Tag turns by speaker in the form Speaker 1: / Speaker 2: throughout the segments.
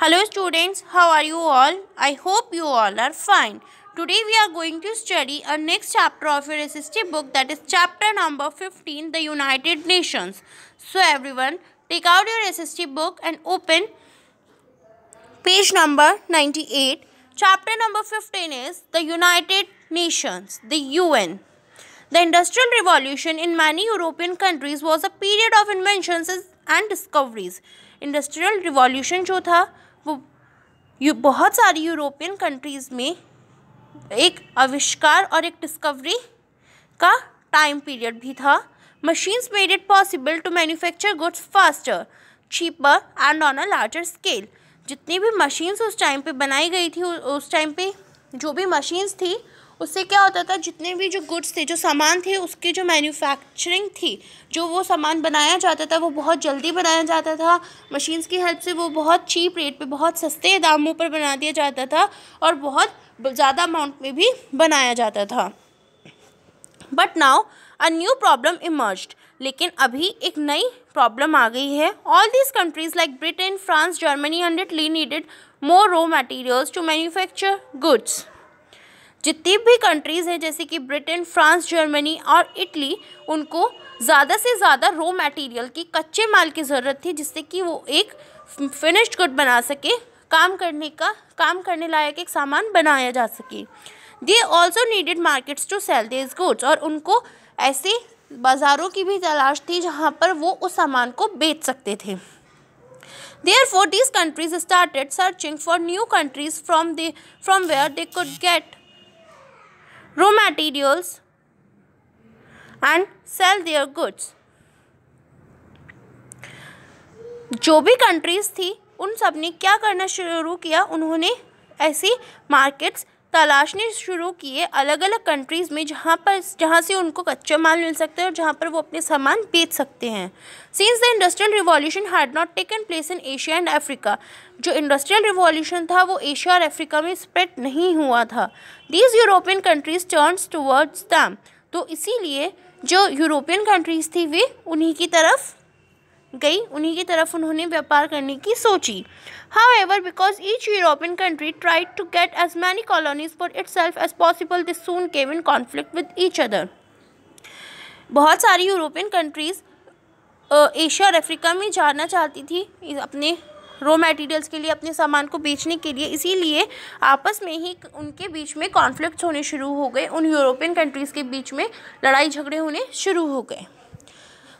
Speaker 1: Hello students, how are you all? I hope you all are fine. Today we are going to study a next chapter of your SST book that is chapter number 15, the United Nations. So everyone, take out your SST book and open page number 98. Chapter number 15 is the United Nations, the UN. The Industrial Revolution in many European countries was a period of inventions and discoveries. Industrial Revolution जो था वो बहुत सारी European countries में एक आविष्कार और एक डिस्कवरी का टाइम पीरियड भी था machines made it possible to manufacture goods faster cheaper and on a larger scale जितनी भी मशीन्स उस टाइम पे बनाई गई थी उस टाइम पे जो भी मशीन्स थी उससे क्या होता था जितने भी जो गुड्स थे जो सामान थे उसके जो मैन्युफैक्चरिंग थी जो वो सामान बनाया जाता था वो बहुत जल्दी बनाया जाता था मशीन्स की हेल्प से वो बहुत चीप रेट पे बहुत सस्ते दामों पर बना दिया जाता था और बहुत ज़्यादा अमाउंट में भी बनाया जाता था but now a new problem emerge लेकिन अभी एक नई प्रॉब्लम आ गई है all these countries like Britain France Germany Italy needed more raw materials to manufacture goods जितनी भी कंट्रीज़ हैं जैसे कि ब्रिटेन फ्रांस जर्मनी और इटली उनको ज़्यादा से ज़्यादा रॉ मटेरियल की कच्चे माल की ज़रूरत थी जिससे कि वो एक फिनिश्ड गुड बना सके काम करने का काम करने लायक एक सामान बनाया जा सके they also needed markets to sell this goods और उनको ऐसे बाज़ारों की भी तलाश थी जहाँ पर वो उस सामान को बेच सकते थे Therefore, these countries started searching for new countries from, the, from where they could get raw materials and sell their goods. जो भी कंट्रीज़ थी उन सब ने क्या करना शुरू किया उन्होंने ऐसी मार्केट्स तलाशने शुरू किए अलग अलग कंट्रीज़ में जहाँ पर जहाँ से उनको कच्चा माल मिल सकता है और जहाँ पर वो अपने सामान बेच सकते हैं since the industrial revolution had not taken place in Asia and Africa जो इंडस्ट्रियल रिवॉल्यूशन था वो एशिया और अफ्रीका में स्प्रेड नहीं हुआ था these European countries turns towards them तो इसीलिए जो यूरोपियन कंट्रीज़ थी वे उन्हीं की तरफ गई उन्हीं की तरफ उन्होंने व्यापार करने की सोची however because each European country try to get as many colonies for itself as possible this soon came in conflict with each other बहुत सारी यूरोपियन कंट्रीज़ एशिया और अफ्रीका में जाना चाहती थी अपने रॉ मटेरियल्स के लिए अपने सामान को बेचने के लिए इसीलिए आपस में ही उनके बीच में कॉन्फ्लिक्ट होने शुरू हो गए उन यूरोपियन कंट्रीज़ के बीच में लड़ाई झगड़े होने शुरू हो गए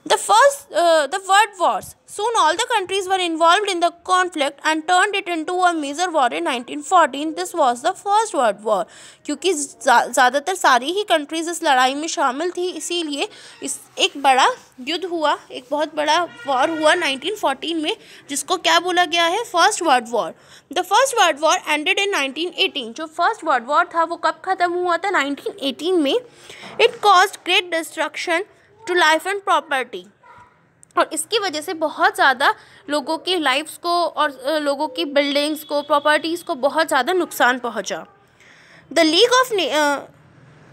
Speaker 1: The first, uh, the word wars. Soon all the countries were involved in the conflict and turned it into a major war in 1914. This was the first world war. क्योंकि ज़्यादातर सारी ही कंट्रीज इस लड़ाई में शामिल थी इसीलिए इस एक बड़ा युद्ध हुआ एक बहुत बड़ा वॉर हुआ 1914 में जिसको क्या बोला गया है first world war the first world war ended in 1918 जो फर्स्ट वर्ल्ड वॉर था वो कब ख़त्म हुआ था 1918 में it cause great destruction to life and property और इसकी वजह से बहुत ज़्यादा लोगों की लाइफ्स को और लोगों की बिल्डिंग्स को प्रॉपर्टीज़ को बहुत ज़्यादा नुकसान पहुंचा the league of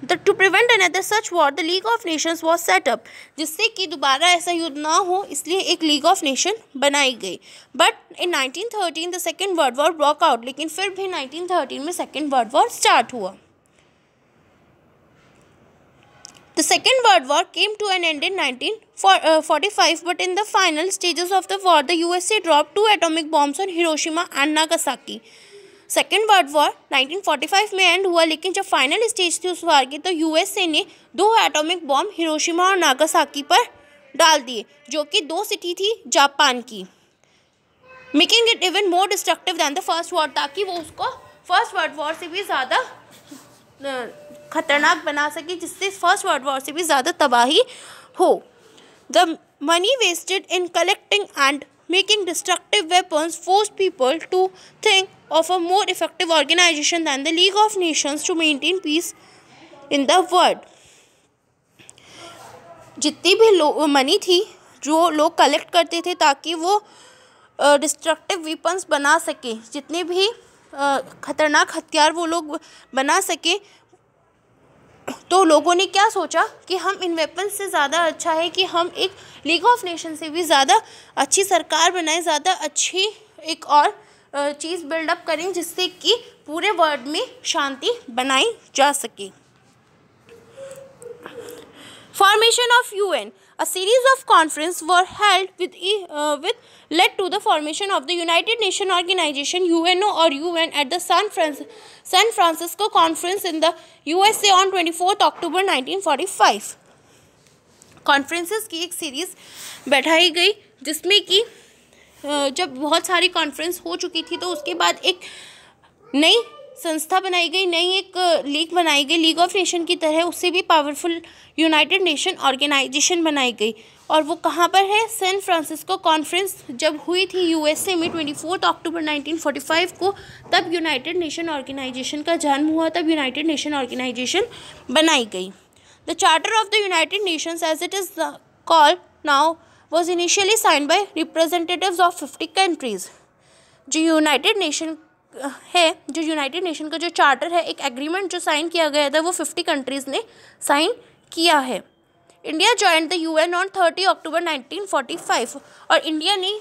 Speaker 1: the to prevent another such war the league of nations was set up जिससे कि दोबारा ऐसा युद्ध ना हो इसलिए एक लीग ऑफ नेशन बनाई गई but in 1913 the second world war broke out लेकिन फिर भी 1913 में सेकेंड वर्ल्ड वॉर स्टार्ट हुआ The Second World War came to an end in 1945, uh, but in the final stages of the war, the USA dropped two atomic bombs on Hiroshima and Nagasaki. Second world war 1945 में and हुआ लेकिन जब final stage थी उस वार की तो USA ने दो एटॉमिक बॉम्ब हिरोशिमा और नागासाकी पर डाल दिए जो कि दो सिटी थी जापान की making it even more destructive than the first war ताकि वो उसको फर्स्ट वर्ल्ड वॉर से भी ज़्यादा खतरनाक बना सके जिससे फर्स्ट वर्ल्ड वॉर से भी ज़्यादा तबाही हो the money wasted in collecting and making destructive weapons force people to think of a more effective organisation than the league of nations to maintain peace in the world जितनी भी लो money थी जो लोग कलेक्ट करते थे ताकि वो destructive weapons बना सकें जितने भी ख़तरनाक हथियार वो लोग बना सकें तो लोगों ने क्या सोचा कि हम इन वेपन्स से ज़्यादा अच्छा है कि हम एक लीग ऑफ नेशन से भी ज़्यादा अच्छी सरकार बनाए ज़्यादा अच्छी एक और चीज़ बिल्डअप करें जिससे कि पूरे वर्ल्ड में शांति बनाई जा सके Formation of UN. A series of conference were held with, uh, with led to the formation of the United nation Organization UNO or UN at the San, francisco San Francisco Conference in the USA on 24th October 1945. Conferences की एक series बैठाई गई जिसमें कि जब बहुत सारी conference हो चुकी थी तो उसके बाद एक नई संस्था बनाई गई नई एक लीग बनाई गई लीग ऑफ नेशन की तरह उससे भी पावरफुल यूनाइटेड नेशन ऑर्गेनाइजेशन बनाई गई और वो कहाँ पर है सैन फ्रांसिस्को कॉन्फ्रेंस जब हुई थी यूएसए में ट्वेंटी फोर्थ अक्टूबर फाइव को तब यूनाइटेड नेशन ऑर्गेनाइजेशन का जन्म हुआ तब यूनाइटेड नेशन ऑर्गेनाइजेशन बनाई गई the charter of the united nations as it is call now was initially signed by representative of fifty countries जो यूनाइटेड नेशन है जो यूनाइटेड नेशन का जो चार्टर है एक एग्रीमेंट जो साइन किया गया था वो फिफ्टी कंट्रीज़ ने साइन किया है India join the UN on thirty October nineteen forty five और इंडिया ने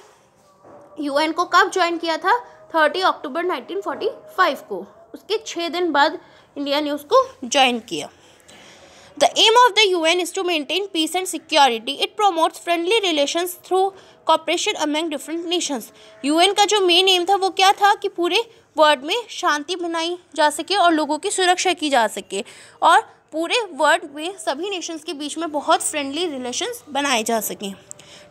Speaker 1: यूएन को कब ज्वाइन किया था thirty October nineteen forty five को उसके छः दिन बाद इंडिया ने उसको ज्वाइन किया the aim of the U N is to to peace and security it promotes friendly relation through cooperation among different nations U N का जो मेन एम था वो क्या था कि पूरे वर्ल्ड में शांति बनाई जा सके और लोगों की सुरक्षा की जा सके और पूरे वर्ल्ड में सभी नेशंस के बीच में बहुत फ्रेंडली रिलेशंस बनाए जा सकें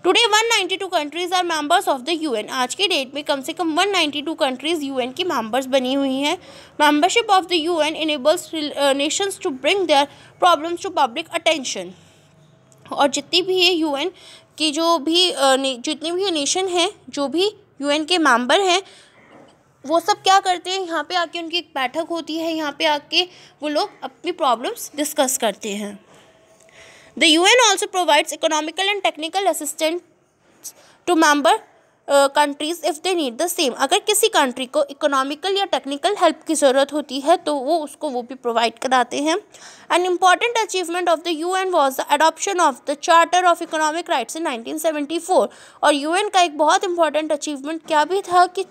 Speaker 1: today 192 countries are members of the UN आज के डेट में कम से कम 192 कंट्रीज़ यूएन की मेंबर्स बनी हुई हैं membership of the UN enables nations to bring their problems to public attention और जितनी भी ये यू की जो भी uh, जितने भी नेशन हैं जो भी यू के मेम्बर हैं वो सब क्या करते हैं यहाँ पे आके उनकी एक बैठक होती है यहाँ पे आके वो लोग अपनी प्रॉब्लम्स डिस्कस करते हैं the U N also provides economical and technical assistant to member countries if they need the same अगर किसी कंट्री को इकोनॉमिकल या टेक्निकल हेल्प की ज़रूरत होती है तो वो उसको वो भी प्रोवाइड कराते हैं an important achievement of the U N was the adoption of the charter of economic rights in nineteen seventy four और यू एन का एक बहुत इंपॉर्टेंट अचीवमेंट क्या भी था कि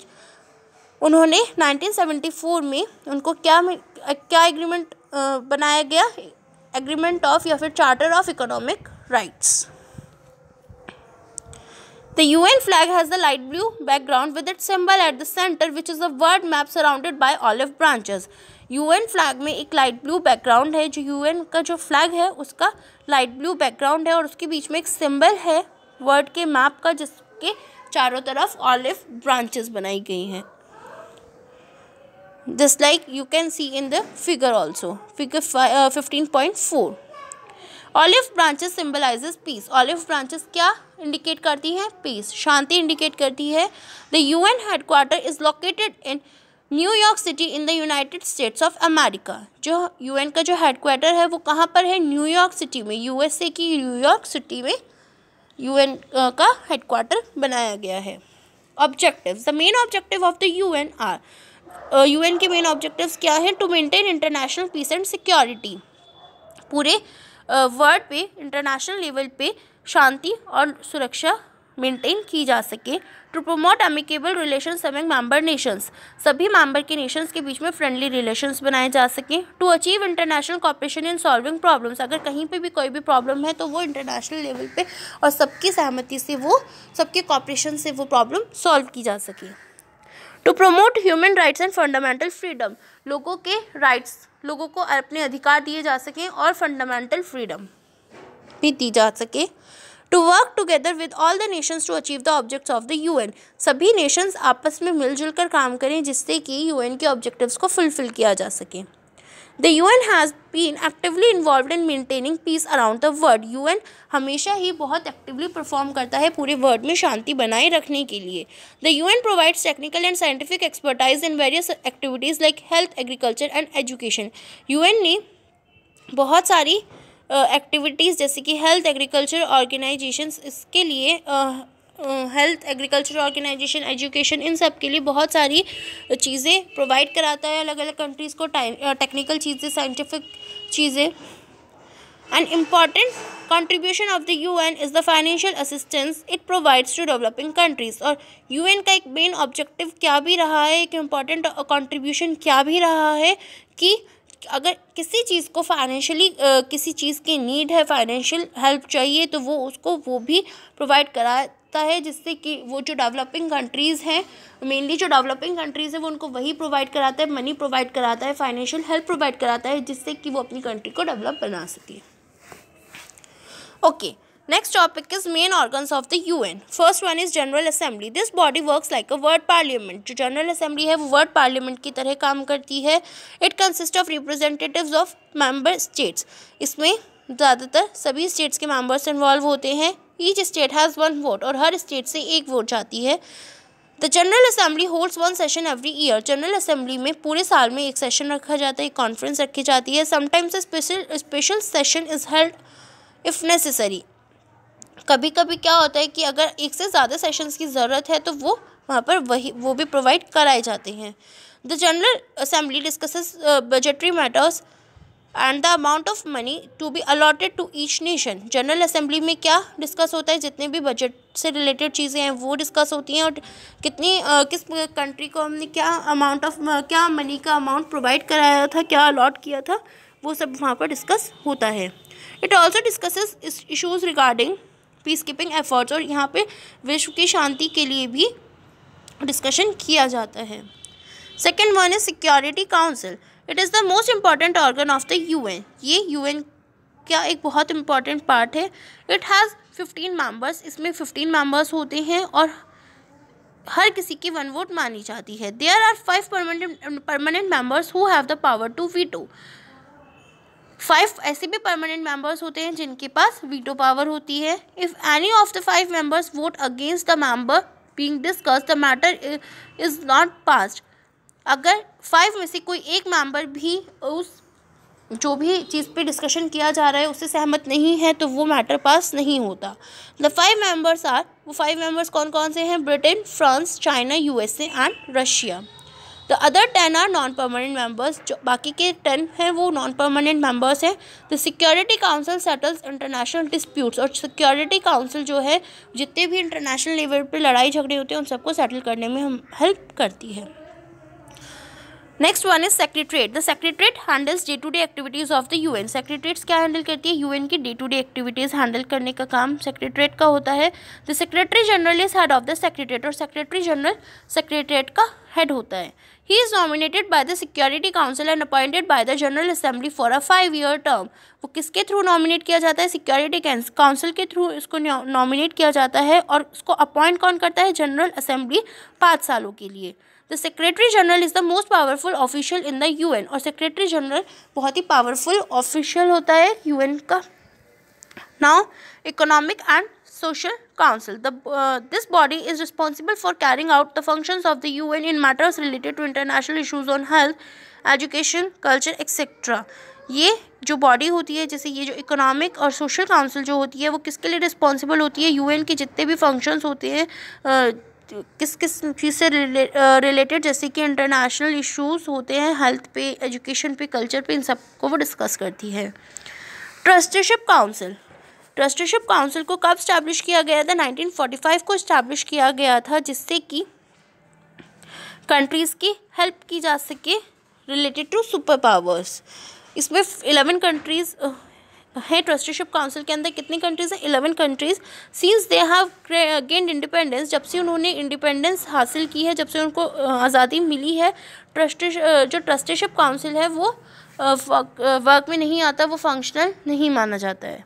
Speaker 1: उन्होंने 1974 में उनको क्या क्या एग्रीमेंट बनाया गया एग्रीमेंट ऑफ या फिर charter of economic rights the U N flag has the light blue background with it symbol at the centre which is a world map surrounded by olive branches U N flag में एक light blue background है जो U N का जो flag है उसका light blue background है और उसके बीच में एक सिंबल है वर्ल्ड के मैप का जिसके चारों तरफ ऑलिव ब्रांचेस बनाई गई हैं just like you can see in the figure also figure uh, 15.4 olive branches peace peace branches kya क्या इंडिकेट करती हैं पीस शांति इंडिकेट करती है the headquarter is is in in New York city in the United States of America जो U N का जो headquarter है वो कहाँ पर है न्यू यॉर्क सिटी में यू एस ए की न्यूयॉर्क सिटी में यू एन uh, का हेडकोर्टर बनाया गया है objective the main objective of the U N are UN के मेन ऑब्जेक्टिव्स क्या हैं to maintain international peace and security पूरे वर्ल्ड पे इंटरनेशनल लेवल पे शांति और सुरक्षा मेंटेन की जा सके to promote amicable relation among member nations सभी मेंबर के नेशंस के बीच में फ्रेंडली रिलेशंस बनाए जा सकें to achieve international cooperation in solving problems अगर कहीं पे भी कोई भी प्रॉब्लम है तो वो इंटरनेशनल लेवल पे और सबकी सहमति से वो सबके कॉपरेशन से वो प्रॉब्लम सॉल्व की जा सके to promote human rights and fundamental freedom लोगों के राइट्स लोगों को अपने अधिकार दिए जा सकें और फंडामेंटल फ्रीडम भी दी जा सके to work together with all the nations to achieve the objects of the UN सभी नेशंस आपस में मिलजुल कर काम करें जिससे कि यूएन के ऑब्जेक्टिव्स को फुलफिल किया जा सके the U N has been actively involve in maintaining peace around the world U N हमेशा ही बहुत एक्टिवली परफॉर्म करता है पूरे वर्ल्ड में शांति बनाए रखने के लिए the U N provides technical and scientific expertise in various activities like health agriculture and education U N ने बहुत सारी एक्टिविटीज़ uh, जैसे कि हेल्थ एग्रीकल्चर ऑर्गेनाइजेशंस इसके लिए uh, health agriculture organisation education इन सब के लिए बहुत सारी चीज़ें प्रोवाइड कराता है अलग अलग कंट्रीज़ को टाइम टेक्निकल चीज़ें साइंटिफिक चीज़ें and important contribution of the U N is the financial assistance it provides to developing countries और यू एन का एक मेन ऑब्जेक्टिव क्या भी रहा है एक इम्पॉर्टेंट कॉन्ट्रीब्यूशन क्या भी रहा है कि अगर किसी चीज़ को फाइनेंशियली किसी चीज़ की नीड है फाइनेंशियल हेल्प चाहिए तो वो उसको वो भी प्रोवाइड करा सकता है जिससे कि वो जो डेवलपिंग कंट्रीज़ हैं मेनली जो डेवलपिंग कंट्रीज़ हैं वो उनको वही प्रोवाइड कराता है मनी प्रोवाइड कराता है फाइनेंशियल हेल्प प्रोवाइड कराता है जिससे कि वो अपनी कंट्री को डेवलप बना सके okay next topic is main organs of the U N first one is general assembly this body work like a world parliament जो जनरल असेंबली है वो वर्ल्ड पार्लियामेंट की तरह काम करती है it consist of representative of member states इसमें ज़्यादातर सभी स्टेट्स के मेंबर्स इन्वॉल्व होते हैं each state has one vote और हर स्टेट से एक वोट जाती है the general assembly holds one session every year general assembly में पूरे साल में एक सेशन रखा जाता है एक कॉन्फ्रेंस रखी जाती है sometimes special special session is held if necessary कभी कभी क्या होता है कि अगर एक से ज़्यादा सेशंस की ज़रूरत है तो वो वहाँ पर वही वो भी प्रोवाइड कराए जाते हैं the general Assembly discusses budgetary matters and the amount of money to be allotted to each nation General assembly में क्या डिस्कस होता है जितने भी बजट से रिलेटेड चीज़ें हैं वो डिस्कस होती हैं और कितनी uh, किस कंट्री को हमने क्या अमाउंट ऑफ क्या मनी का अमाउंट प्रोवाइड कराया था क्या अलॉट किया था वो सब वहाँ पर डिस्कस होता है it also discuss issues regarding peace keeping efforts और यहाँ पे विश्व की शांति के लिए भी डिस्कशन किया जाता है second one is Security Council it is the most important organ of the UN ये यूएन का एक बहुत इम्पॉर्टेंट पार्ट है इट हैज़ फिफ्टीन मेंबर्स इसमें फिफ्टीन मेंबर्स होते हैं और हर किसी की वन वोट मानी जाती है there are five permanent permanent members who have the power to veto five ऐसे भी परमानेंट मेंबर्स होते हैं जिनके पास वीटो पावर होती है if any of the five members vote against the member being discuss the matter is not passed अगर five में से कोई एक मेंबर भी उस जो भी चीज़ पे डिस्कशन किया जा रहा है उससे सहमत नहीं है तो वो मैटर पास नहीं होता द फाइव मेंबर्स आर वो फाइव मेंबर्स कौन कौन से हैं Britain France China USA and Russia the other ten are non permanent members जो बाकी के टेन हैं वो नॉन परमानेंट मेंबर्स हैं the Security Council settles international disputes और सिक्योरिटी काउंसिल जो है जितने भी इंटरनेशनल लेवल पर लड़ाई झगड़े होते हैं उन सबको सेटल करने में हम हेल्प करती है next one is secretariat the secretariat handles day to day activities of the UN secretariats क्या हैंडल करती है यूएन की day to day activities handle करने का काम सेक्रेटरीट का होता है the secretary General is head of the secretariat और सेक्रेटरी जनरल सेक्रेटरीट का हेड होता है he is nominated by the Security Council and appointed by the general Assembly for a five year term वो किसके through nominate किया जाता है Security Council के थ्रू इसको नॉमिनेट किया जाता है और इसको अपॉइंट कौन करता है जनरल असेंबली पाँच सालों के लिए the secretary General is the most powerful official in the U N और सेक्रेटरी जनरल बहुत ही पावरफुल ऑफिशियल होता है यू एन का now economic and social council this body is responsible for carrying out the function of the U N in matters related to international issues on health education culture etcetera ये जो body होती है जैसे ये जो economic और social council जो होती है वो किसके लिए रिस्पॉन्सिबल होती है यू एन के जितने भी फंक्शंस होते हैं uh, किस किस चीज़ से रिले, रिलेटेड जैसे कि इंटरनेशनल इश्यूज होते हैं हेल्थ पे एजुकेशन पे कल्चर पे इन सब को वो डिस्कस करती है ट्रस्टीशिप काउंसिल ट्रस्टीशिप काउंसिल को कब स्टैब्लिश किया गया था 1945 को स्टैब्लिश किया गया था जिससे कि कंट्रीज़ की हेल्प की जा सके रिलेटेड टू सुपर पावर्स इसमें एलेवन कंट्रीज़ है ट्रस्टीशिप काउंसिल के अंदर कितनी कंट्रीज़ है eleven countries since they have gained independence जब से उन्होंने इंडिपेंडेंस हासिल की है जब से उनको आज़ादी मिली है ट्रस्टी जो ट्रस्टीशिप काउंसिल है वो वर्क में नहीं आता वो फंक्शनल नहीं माना जाता है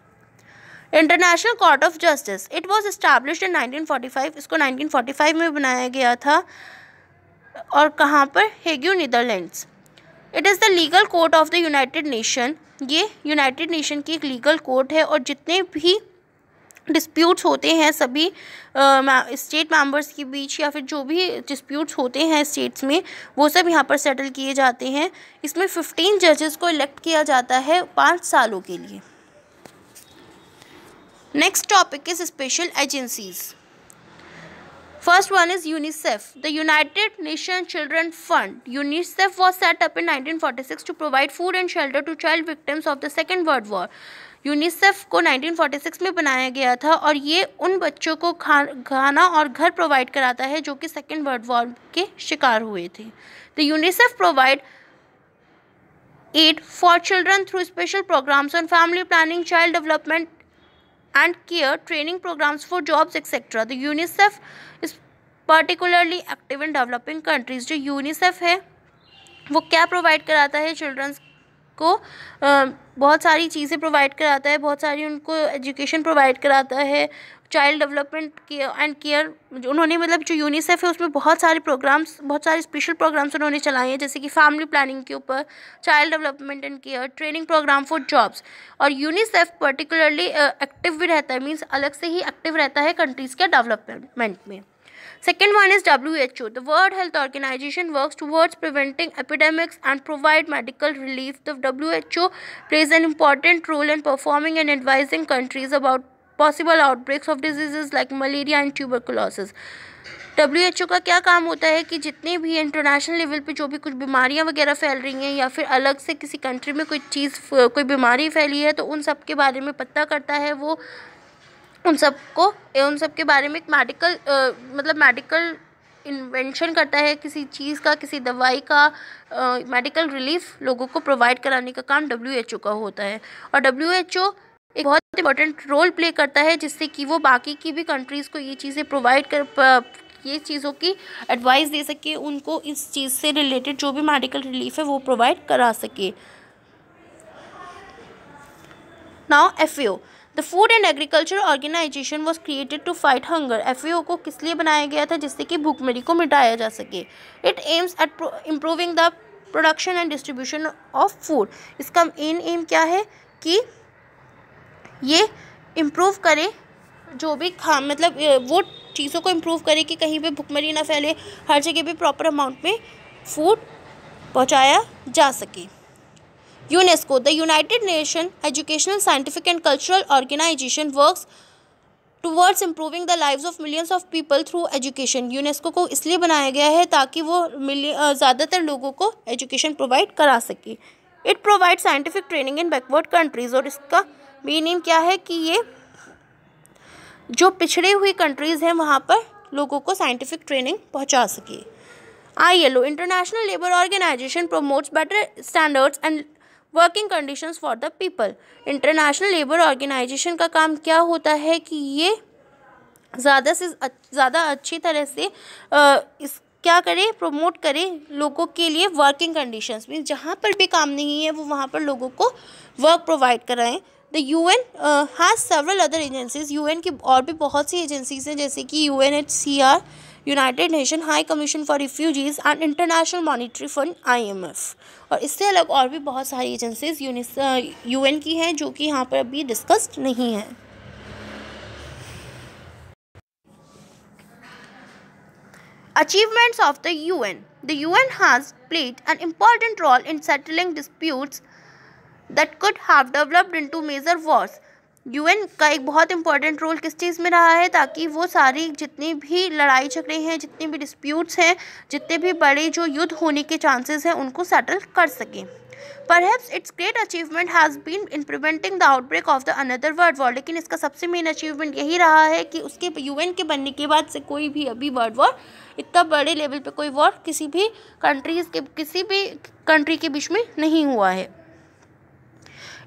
Speaker 1: International court of Justice it was establish in nineteen five इसको नाइनटीन फाइव में बनाया गया था और कहाँ पर Hague Netherlands it is the legal court of the United Nation ये यूनाइटेड नेशन की एक लीगल कोर्ट है और जितने भी डिस्प्यूट्स होते हैं सभी स्टेट uh, मेंबर्स के बीच या फिर जो भी डिस्प्यूट्स होते हैं स्टेट्स में वो सब यहाँ पर सेटल किए जाते हैं इसमें फिफ्टीन जजेस को इलेक्ट किया जाता है पाँच सालों के लिए next topic is special agencies First one is UNICEF. The United Nations Children Fund. UNICEF was set up in 1946 to provide food and shelter to child victims of the Second World War. UNICEF को 1946 में बनाया गया था और ये उन बच्चों को खा खाना और घर प्रोवाइड कराता है जो कि सेकेंड वर्ल्ड वॉर के शिकार हुए थे the UNICEF provide aid for children through special programs on family planning child development and care training programs for jobs etcetera the UNICEF is particularly active in developing countries जो UNICEF है वो क्या provide कराता है children's को बहुत सारी चीज़ें प्रोवाइड कराता है बहुत सारी उनको एजुकेशन प्रोवाइड कराता है child development care and care उन्होंने मतलब जो यूनिसेफ है उसमें बहुत सारे प्रोग्राम्स बहुत सारे स्पेशल प्रोग्राम्स उन्होंने चलाए हैं जैसे कि फैमिली प्लानिंग के ऊपर child development and care training program for jobs और यूनिसेफ पर्टिकुलरली एक्टिव भी रहता है मीन्स अलग से ही एक्टिव रहता है कंट्रीज़ के डेवलपमेंट में second one is W H O the World Health Organization work towards preventing epidemics and provide medical relief the W H O plays an important role in performing and advising countries about outbreaks of diseases like malaria and tuber tuberculosis W का क्या काम होता है कि जितने भी international level पे जो भी कुछ बीमारियां वगैरह फैल रही हैं या फिर अलग से किसी कंट्री में कोई चीज़ कोई बीमारी फैली है तो उन सब के बारे में पता करता है वो उन सबको उन सब के बारे में एक मेडिकल मतलब मेडिकल इन्वेंशन करता है किसी चीज़ का किसी दवाई का मेडिकल रिलीफ लोगों को प्रोवाइड कराने का काम डब्ल्यू का होता है और डब्ल्यू एक बहुत इंपॉर्टेंट रोल प्ले करता है जिससे कि वो बाकी की भी कंट्रीज़ को ये चीज़ें प्रोवाइड कर ये चीज़ों की एडवाइस दे सके उनको इस चीज़ से रिलेटेड जो भी मेडिकल रिलीफ है वो प्रोवाइड करा सके now F the Food and Agriculture Organization was created to fight hunger F को किस लिए बनाया गया था जिससे कि भूखमरी को मिटाया जा सके it aims at improving the production and distribution of food इसका मेन एम क्या है कि ये इम्प्रूव करें जो भी खा मतलब वो चीज़ों को इम्प्रूव करे कि कहीं पे भुखमरी ना फैले हर जगह पे प्रॉपर अमाउंट में फूड पहुंचाया जा सके UNESCO the United Nation Educational Scientific and Cultural Organization works towards improving the lives of millions of people through education UNESCO को इसलिए बनाया गया है ताकि वो ज़्यादातर लोगों को एजुकेशन प्रोवाइड करा सके it provide scientific training in backward countries और इसका मीनिंग क्या है कि ये जो पिछड़े हुए कंट्रीज़ हैं वहाँ पर लोगों को साइंटिफिक ट्रेनिंग पहुँचा सके I L O International Labour Organization promotes better standards and working conditions for the people International Labour Organization का काम क्या होता है कि ये ज़्यादा से ज़्यादा अच्छी तरह से आ, इस क्या करें प्रमोट करें लोगों के लिए वर्किंग कंडीशंस मीन जहाँ पर भी काम नहीं है वो वहाँ पर लोगों को वर्क प्रोवाइड कराएं the U N has several other agencies U N की और भी बहुत सी एजेंसीज हैं जैसे कि U N H C R United Nation High Commission for Refugees and International Monetary Fund I M F और इससे अलग और भी बहुत सारी एजेंसीज एन uh, की हैं जो कि यहाँ पर अभी डिस्कस्ड नहीं है of the U N the U N has played an important role in settling disputes that could have developed into major wars UN का एक बहुत इंपॉर्टेंट रोल किस चीज़ में रहा है ताकि वो सारी जितनी भी लड़ाई झगड़े हैं जितने भी डिस्प्यूट्स हैं जितने भी बड़े जो युद्ध होने के चांसेस हैं उनको सेटल कर सकें perhaps its great achievement has been in preventing the outbreak of the another world war लेकिन इसका सबसे मेन अचीवमेंट यही रहा है कि उसके एन के बनने के बाद से कोई भी अभी वर्ल्ड वॉर इतना बड़े लेवल पर कोई वॉर किसी भी कंट्रीज़ के किसी भी कंट्री के बीच में नहीं हुआ है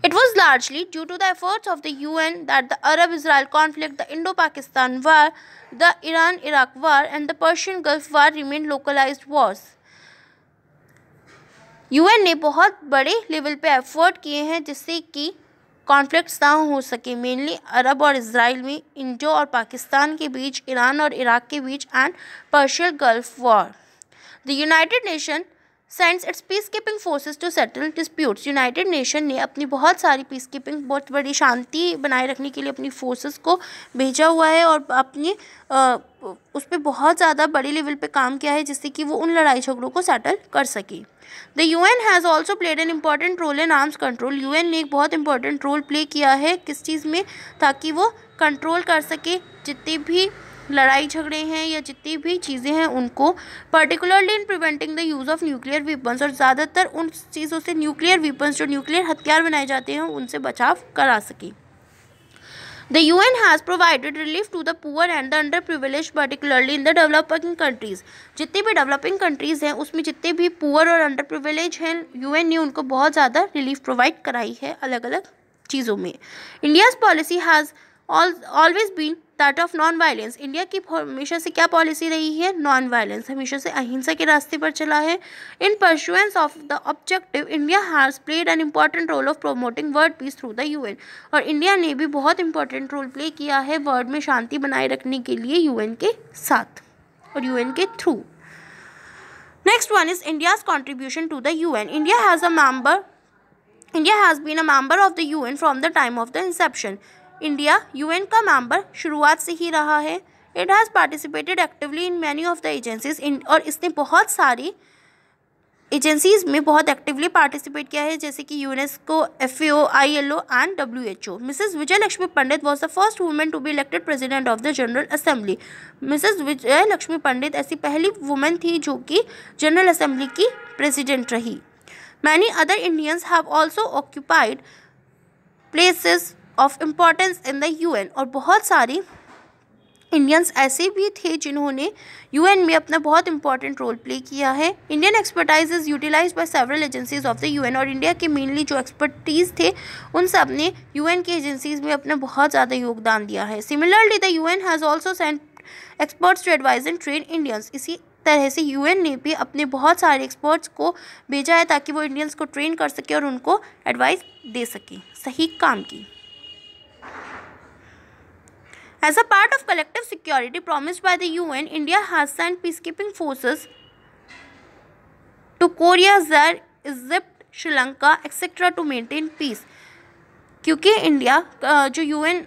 Speaker 1: It was largely due to the efforts of the UN that the Arab Israel conflict, the Indo Pakistan War, the Iran Iraq War, and the Persian Gulf War remained localized wars. UN ने बहुत बड़े level पे effort किए हैं जिससे कि conflicts ना हो सके मेनली अरब और इसराइल में इंडो और पाकिस्तान के बीच ईरान और इराक के बीच and Persian Gulf war the United Nation sends its peace keeping forces to settle disputes United Nation ने अपनी बहुत सारी पीस कीपिंग बहुत बड़ी शांति बनाए रखने के लिए अपनी फोर्सेज को भेजा हुआ है और अपनी आ, उस पर बहुत ज़्यादा बड़े लेवल पे काम किया है जिससे कि वो उन लड़ाई झगड़ों को सेटल कर सके the U N has also played an important role in arms control U N ने एक बहुत इंपॉर्टेंट रोल प्ले किया है किस चीज़ में ताकि वो कंट्रोल कर सके जितने भी लड़ाई झगड़े हैं या जितनी भी चीज़ें हैं उनको particularly in preventing the use of nuclear weapons और ज़्यादातर उन चीज़ों से न्यूक्लियर वीपन्स जो न्यूक्लियर हथियार बनाए जाते हैं उनसे बचाव करा सकें The UN has provided relief to the poor and the underprivileged, particularly in the developing countries. जितनी भी developing countries हैं उसमें जितने भी poor और underprivileged हैं UN ने उनको बहुत ज़्यादा relief provide कराई है अलग अलग चीज़ों में India's policy has always been that of non violence India की हमेशा से क्या पॉलिसी रही है नॉन वायलेंस हमेशा से अहिंसा के रास्ते पर चला है in pursuance of the objective India has played an important role of promoting world peace through the U और इंडिया ने भी बहुत इंपॉर्टेंट रोल प्ले किया है वर्ल्ड में शांति बनाए रखने के लिए यू के साथ और यू के through next one is India's contribution to the UN India has a member India has been a member of the UN from the time of the inception India UN का member शुरुआत से ही रहा है it has participated actively in many of the agencies in और इसने बहुत सारी एजेंसीज में बहुत एक्टिवली पार्टिसिपेट किया है जैसे कि UNESCO F A O I L O and W H O Mrs Vijay Lakshmi Pandit was the first women to be elected president of the general Assembly Mrs Vijay Lakshmi Pandit ऐसी पहली वुमेन थी जो कि जनरल असेंबली की प्रेजिडेंट रही many other Indians have also occupied places of importance in the UN और बहुत सारी इंडियंस ऐसे भी थे जिन्होंने यूएन में अपना बहुत इंपॉर्टेंट रोल प्ले किया है Indian expertise is utilize by several agencies of the UN और इंडिया के मेनली जो एक्सपर्टीज़ थे उन सब ने यूएन की एजेंसीज़ में अपना बहुत ज़्यादा योगदान दिया है similarly the UN has also sent experts to advise and train Indians इसी तरह से यूएन ने भी अपने बहुत सारे एक्सपर्ट्स को भेजा है ताकि वो इंडियंस को ट्रेन कर सके और उनको एडवाइस दे सके सही काम की As a part of collective security promised by the UN, India has sent peacekeeping forces to Korea, Zaire, Egypt, Sri Lanka, etc. to maintain peace. क्योंकि इंडिया जो यूएन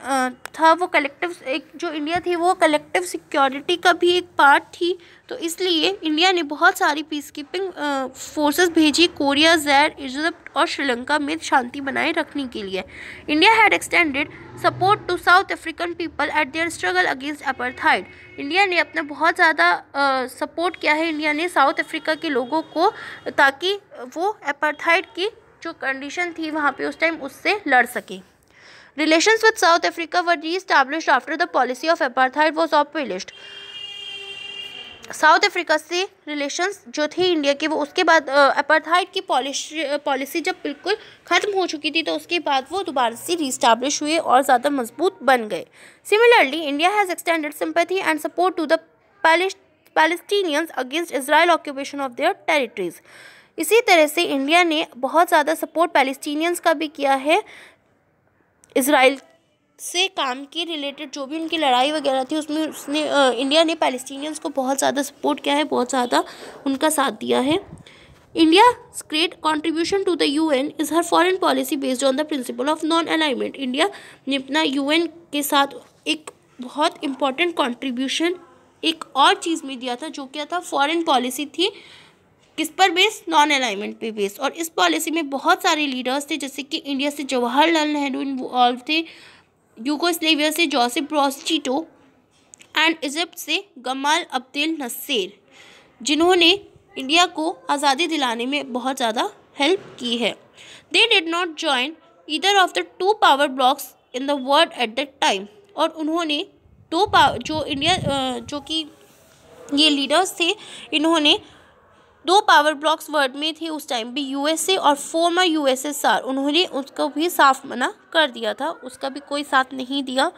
Speaker 1: था वो कलेक्टिव एक जो इंडिया थी वो कलेक्टिव सिक्योरिटी का भी एक पार्ट थी तो इसलिए इंडिया ने बहुत सारी पीस कीपिंग फोर्सेस भेजी कोरिया जैर इजिप्ट और श्रीलंका में शांति बनाए रखने के लिए India had extended support to South African people at their struggle against apartheid India ने अपना बहुत ज़्यादा सपोर्ट किया है इंडिया ने साउथ अफ्रीका के लोगों को ताकि वो अपरथाइड की जो कंडीशन थी वहाँ पे उस टाइम उससे लड़ सके relation with South Africa were reestablish after the policy of apartheid was abolished South Africa से रिलेशंस जो थी इंडिया के वो उसके बाद अपार्थाइड की पॉलिसी पॉलिसी जब बिल्कुल ख़त्म हो चुकी थी तो उसके बाद वो दोबारा से रिस्टैब्लिश हुए और ज़्यादा मजबूत बन गए similarly India has extended sympathy and support to the Palestinians against Israel occupation of their territories इसी तरह से इंडिया ने बहुत ज़्यादा सपोर्ट पैलेस्टीनियंस का भी किया है इसराइल से काम के रिलेटेड जो भी उनकी लड़ाई वगैरह थी उसमें उसने आ, इंडिया ने पैलेस्टीनियंस को बहुत ज़्यादा सपोर्ट किया है बहुत ज़्यादा उनका साथ दिया है India great contribution to the U N is her foreign policy based on the principle of non alignment India ने अपना एन के साथ एक बहुत इम्पॉर्टेंट कॉन्ट्रीब्यूशन एक और चीज़ में दिया था जो क्या था फॉरन पॉलिसी थी किस पर बेस नॉन अलाइनमेंट पे बेस्ड और इस पॉलिसी में बहुत सारे लीडर्स थे जैसे कि इंडिया से जवाहरलाल नेहरू इन्वॉल्व थे स्लेवियर से जोसेफ ब्रॉस एंड इजिप्ट से गमाल अब्दुल नसीर जिन्होंने इंडिया को आज़ादी दिलाने में बहुत ज़्यादा हेल्प की है they did not join either of the two power blocs in the world at the time और उन्होंने दो पावर जो इंडिया जो कि ये लीडर्स थे इन्होंने दो पावर ब्लॉक्स वर्ल्ड में थे उस टाइम भी यूएसए और फॉर्मर यूएसएसआर उन्होंने उसको भी साफ मना कर दिया था उसका भी कोई साथ नहीं दिया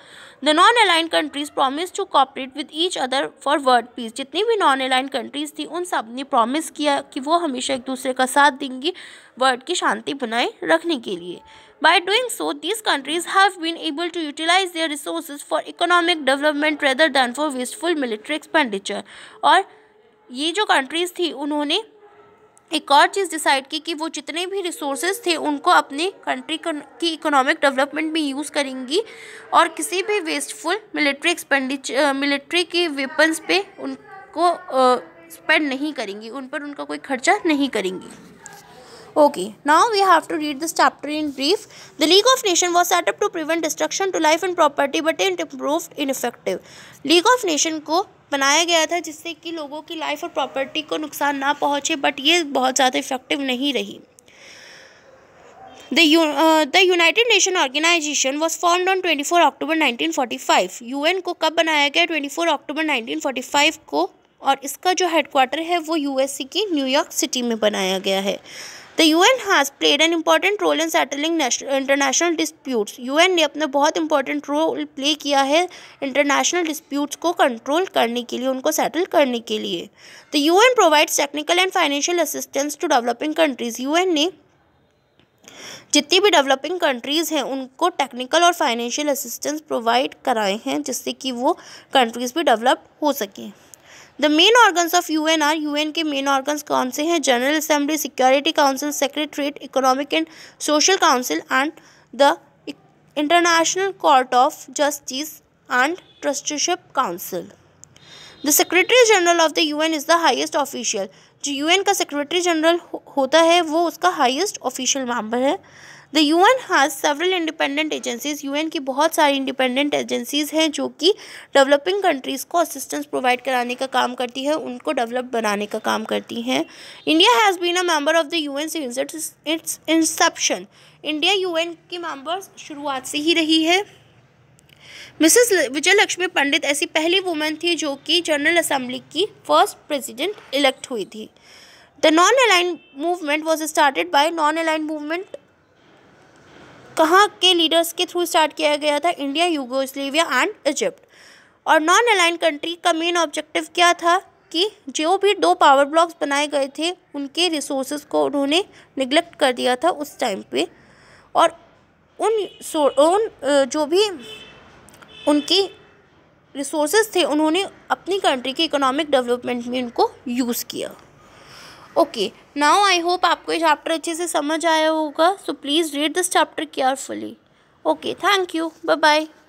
Speaker 1: the non align countries promise to cooperate with each other for world peace जितनी भी नॉन अलाइन कंट्रीज थी उन सब ने प्रॉमिस किया कि वो हमेशा एक दूसरे का साथ देंगी वर्ल्ड की शांति बनाए रखने के लिए By doing so, these countries have been able to utilize their resources for economic development rather than for wasteful military expenditure or ये जो कंट्रीज़ थी उन्होंने एक और चीज़ डिसाइड की कि वो जितने भी रिसोर्सेज थे उनको अपने कंट्री की इकोनॉमिक डेवलपमेंट में यूज़ करेंगी और किसी भी वेस्टफुल मिलिट्री एक्सपेंडिचर मिलिट्री के वेपन्स पे उनको स्पेंड नहीं करेंगी उन पर उनका कोई खर्चा नहीं करेंगी Okay, now we have to read this chapter in brief. The League of Nations was set up to prevent destruction to life and property but it proved ineffective. League of Nations को बनाया गया था जिससे कि लोगों की life और property को नुकसान ना पहुंचे बट ये बहुत ज़्यादा इफेक्टिव नहीं रही The, uh, the United Nation Organization was formed on 24 October 1945. UN को कब बनाया गया 24 अक्टूबर 1945 को और इसका जो हेडक्वार्टर है वो यूएससी की न्यूयॉर्क सिटी में बनाया गया है the U N played played an important role in settling international disputes U N ने अपना बहुत important रोल प्ले किया है इंटरनेशनल disputes को कंट्रोल करने के लिए उनको सेटल करने के लिए The U N provides technical and financial to to developing countries U N ने जितनी भी डेवलपिंग कंट्रीज़ हैं उनको टेक्निकल और फाइनेंशियल असिस्टेंस प्रोवाइड कराए हैं जिससे कि वो कंट्रीज़ भी डेवलप हो सकें the main organs of U N are U N के मेन ऑर्गन्स कौन से हैं general assembly security council secretariat economic and social council and the international court of justice and trusteeship council the secretary general of the U N is the highest official जो U N का secretary general होता है वो उसका highest official member है the UN has several independent agencies UN की बहुत सारी इंडिपेंडेंट एजेंसीज हैं जो कि डेवलपिंग कंट्रीज़ को असिस्टेंस प्रोवाइड कराने का काम करती है उनको डेवलप बनाने का काम करती हैं India has been a member of the UN since its inception India UN की मेंबर शुरुआत से ही रही है मिसेस विजय लक्ष्मी पंडित ऐसी पहली वुमेन थी जो कि जनरल असेंबली की फर्स्ट प्रेसिडेंट इलेक्ट हुई थी the non align movement was started by non align movement कहाँ के लीडर्स के थ्रू स्टार्ट किया गया था इंडिया यूगोस्लेविया एंड इजिप्ट और नॉन अलाइन कंट्री का मेन ऑब्जेक्टिव क्या था कि जो भी दो पावर ब्लॉक्स बनाए गए थे उनके रिसोर्स को उन्होंने निगलेक्ट कर दिया था उस टाइम पे और उन सो उन जो भी उनकी रिसोर्सेज थे उन्होंने अपनी कंट्री की इकोनॉमिक डेवलपमेंट में उनको यूज़ किया ओके नाउ आई होप आपको ये चैप्टर अच्छे से समझ आया होगा so please read this chapter carefully okay thank you bye bye